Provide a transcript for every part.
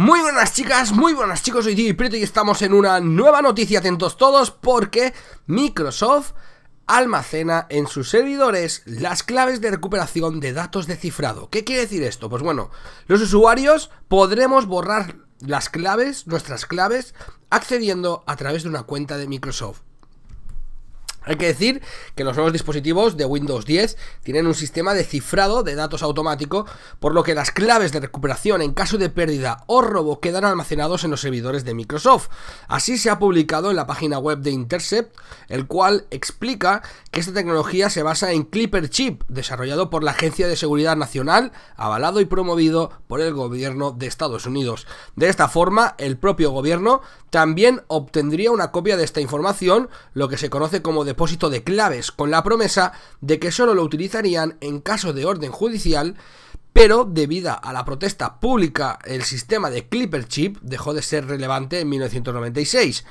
Muy buenas chicas, muy buenas chicos, soy DJ Prieto y estamos en una nueva noticia, atentos todos, porque Microsoft almacena en sus servidores las claves de recuperación de datos de cifrado. ¿Qué quiere decir esto? Pues bueno, los usuarios podremos borrar las claves, nuestras claves, accediendo a través de una cuenta de Microsoft. Hay que decir que los nuevos dispositivos de Windows 10 tienen un sistema de cifrado de datos automático, por lo que las claves de recuperación en caso de pérdida o robo quedan almacenados en los servidores de Microsoft. Así se ha publicado en la página web de Intercept, el cual explica que esta tecnología se basa en Clipper Chip, desarrollado por la Agencia de Seguridad Nacional, avalado y promovido por el gobierno de Estados Unidos. De esta forma, el propio gobierno también obtendría una copia de esta información, lo que se conoce como depósito de claves, con la promesa de que solo lo utilizarían en caso de orden judicial, pero debido a la protesta pública el sistema de Clipper Chip dejó de ser relevante en 1996.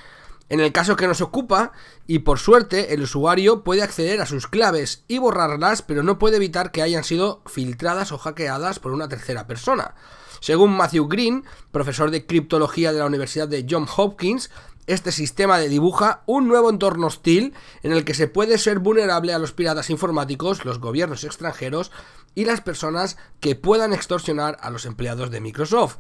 En el caso que nos ocupa, y por suerte, el usuario puede acceder a sus claves y borrarlas, pero no puede evitar que hayan sido filtradas o hackeadas por una tercera persona. Según Matthew Green, profesor de criptología de la Universidad de Johns Hopkins, este sistema de dibuja un nuevo entorno hostil en el que se puede ser vulnerable a los piratas informáticos, los gobiernos extranjeros y las personas que puedan extorsionar a los empleados de Microsoft.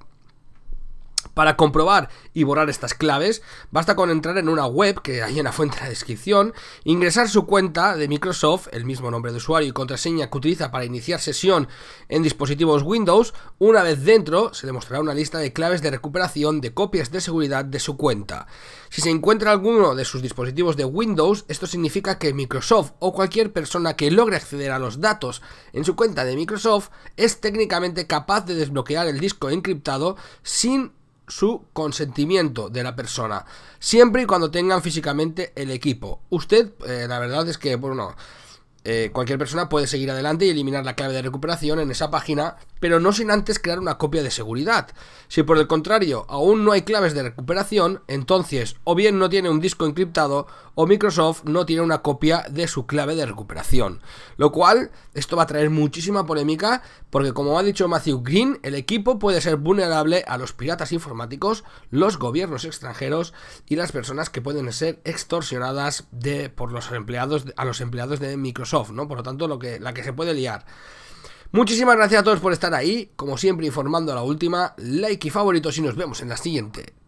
Para comprobar y borrar estas claves, basta con entrar en una web que hay en la fuente de la descripción, ingresar su cuenta de Microsoft, el mismo nombre de usuario y contraseña que utiliza para iniciar sesión en dispositivos Windows. Una vez dentro, se le mostrará una lista de claves de recuperación de copias de seguridad de su cuenta. Si se encuentra alguno de sus dispositivos de Windows, esto significa que Microsoft o cualquier persona que logre acceder a los datos en su cuenta de Microsoft es técnicamente capaz de desbloquear el disco encriptado sin su consentimiento de la persona, siempre y cuando tengan físicamente el equipo. Usted, eh, la verdad es que, bueno, eh, cualquier persona puede seguir adelante y eliminar la clave de recuperación en esa página pero no sin antes crear una copia de seguridad. Si por el contrario aún no hay claves de recuperación, entonces o bien no tiene un disco encriptado o Microsoft no tiene una copia de su clave de recuperación. Lo cual, esto va a traer muchísima polémica porque como ha dicho Matthew Green, el equipo puede ser vulnerable a los piratas informáticos, los gobiernos extranjeros y las personas que pueden ser extorsionadas de, por los empleados, a los empleados de Microsoft, ¿no? Por lo tanto, lo que, la que se puede liar. Muchísimas gracias a todos por estar ahí, como siempre informando a la última, like y favoritos y nos vemos en la siguiente.